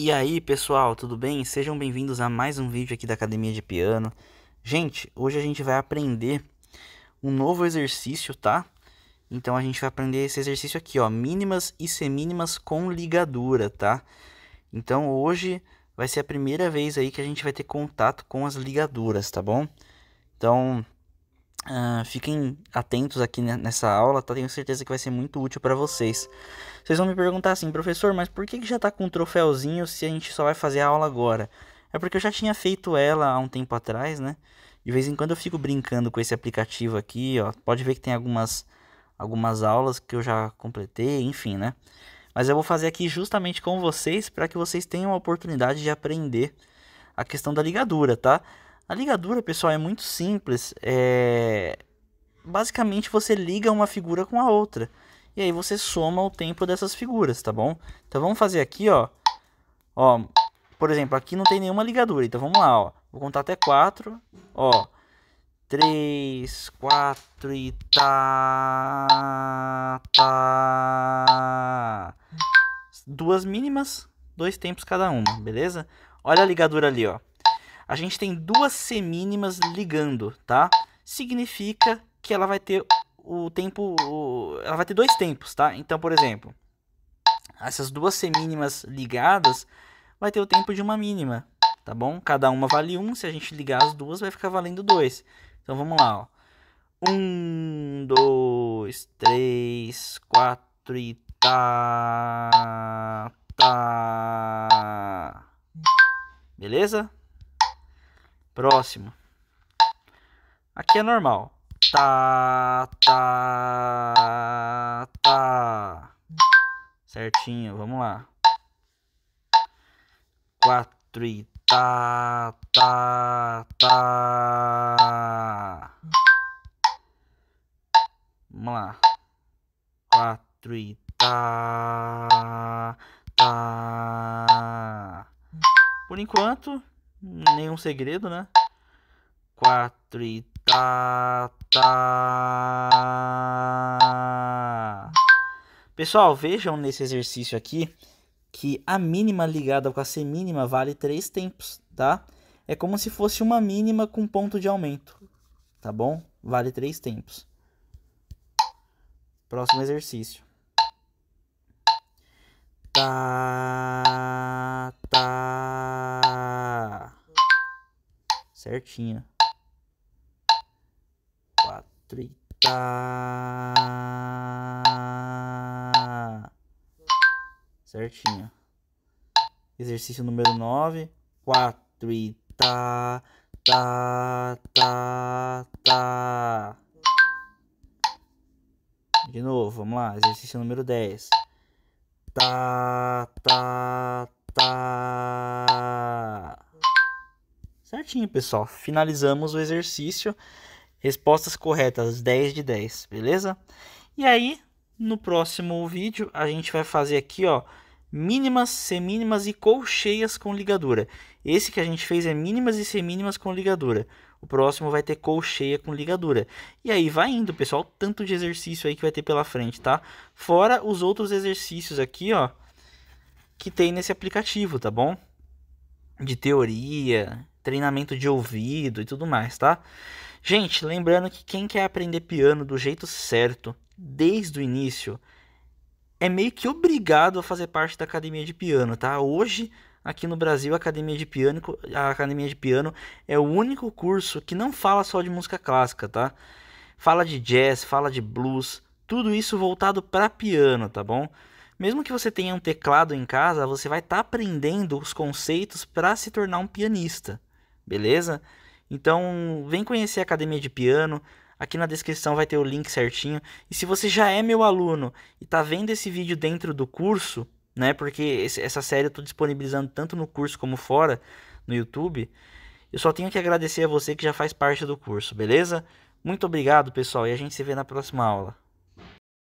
E aí, pessoal, tudo bem? Sejam bem-vindos a mais um vídeo aqui da Academia de Piano. Gente, hoje a gente vai aprender um novo exercício, tá? Então a gente vai aprender esse exercício aqui, ó, mínimas e semínimas com ligadura, tá? Então hoje vai ser a primeira vez aí que a gente vai ter contato com as ligaduras, tá bom? Então, Uh, fiquem atentos aqui nessa aula, tá? Tenho certeza que vai ser muito útil para vocês. Vocês vão me perguntar assim, professor, mas por que, que já está com um troféuzinho se a gente só vai fazer a aula agora? É porque eu já tinha feito ela há um tempo atrás, né? De vez em quando eu fico brincando com esse aplicativo aqui, ó. Pode ver que tem algumas, algumas aulas que eu já completei, enfim, né? Mas eu vou fazer aqui justamente com vocês para que vocês tenham a oportunidade de aprender a questão da ligadura, tá? A ligadura, pessoal, é muito simples. É... Basicamente, você liga uma figura com a outra. E aí você soma o tempo dessas figuras, tá bom? Então vamos fazer aqui, ó. Ó, por exemplo, aqui não tem nenhuma ligadura. Então vamos lá, ó. Vou contar até 4. Ó. 3, 4 e tá, tá. Duas mínimas, dois tempos cada uma, beleza? Olha a ligadura ali, ó a gente tem duas semínimas ligando, tá? Significa que ela vai ter o tempo, ela vai ter dois tempos, tá? Então, por exemplo, essas duas semínimas ligadas vai ter o tempo de uma mínima, tá bom? Cada uma vale 1, um, se a gente ligar as duas vai ficar valendo 2. Então vamos lá, ó. 1, 2, 3, 4 e tá, tá. Beleza? Próximo. Aqui é normal. Tá, tá, tá. Certinho, vamos lá. Quatro e tá, tá, tá. Vamos lá. Quatro e tá, tá. Por enquanto, Nenhum segredo, né? 4 e tá, tá. Pessoal, vejam nesse exercício aqui que a mínima ligada com a semínima vale três tempos, tá? É como se fosse uma mínima com ponto de aumento, tá bom? Vale três tempos. Próximo exercício. Tá, tá certinha. Quatro e tá. Certinho. Exercício número nove Quatro e tá, tá, tá, tá. De novo, vamos lá. Exercício número dez Tá, tá, tá. Certinho, pessoal. Finalizamos o exercício. Respostas corretas 10 de 10, beleza? E aí, no próximo vídeo, a gente vai fazer aqui, ó, mínimas, semínimas e colcheias com ligadura. Esse que a gente fez é mínimas e semínimas com ligadura. O próximo vai ter colcheia com ligadura. E aí vai indo, pessoal, tanto de exercício aí que vai ter pela frente, tá? Fora os outros exercícios aqui, ó, que tem nesse aplicativo, tá bom? De teoria, treinamento de ouvido e tudo mais, tá? Gente, lembrando que quem quer aprender piano do jeito certo, desde o início, é meio que obrigado a fazer parte da academia de piano, tá? Hoje, aqui no Brasil, a academia de piano, a academia de piano é o único curso que não fala só de música clássica, tá? Fala de jazz, fala de blues, tudo isso voltado para piano, tá bom? Mesmo que você tenha um teclado em casa, você vai estar tá aprendendo os conceitos para se tornar um pianista beleza? Então, vem conhecer a academia de piano. Aqui na descrição vai ter o link certinho. E se você já é meu aluno e está vendo esse vídeo dentro do curso, né? Porque esse, essa série eu estou disponibilizando tanto no curso como fora no YouTube. Eu só tenho que agradecer a você que já faz parte do curso, beleza? Muito obrigado, pessoal, e a gente se vê na próxima aula.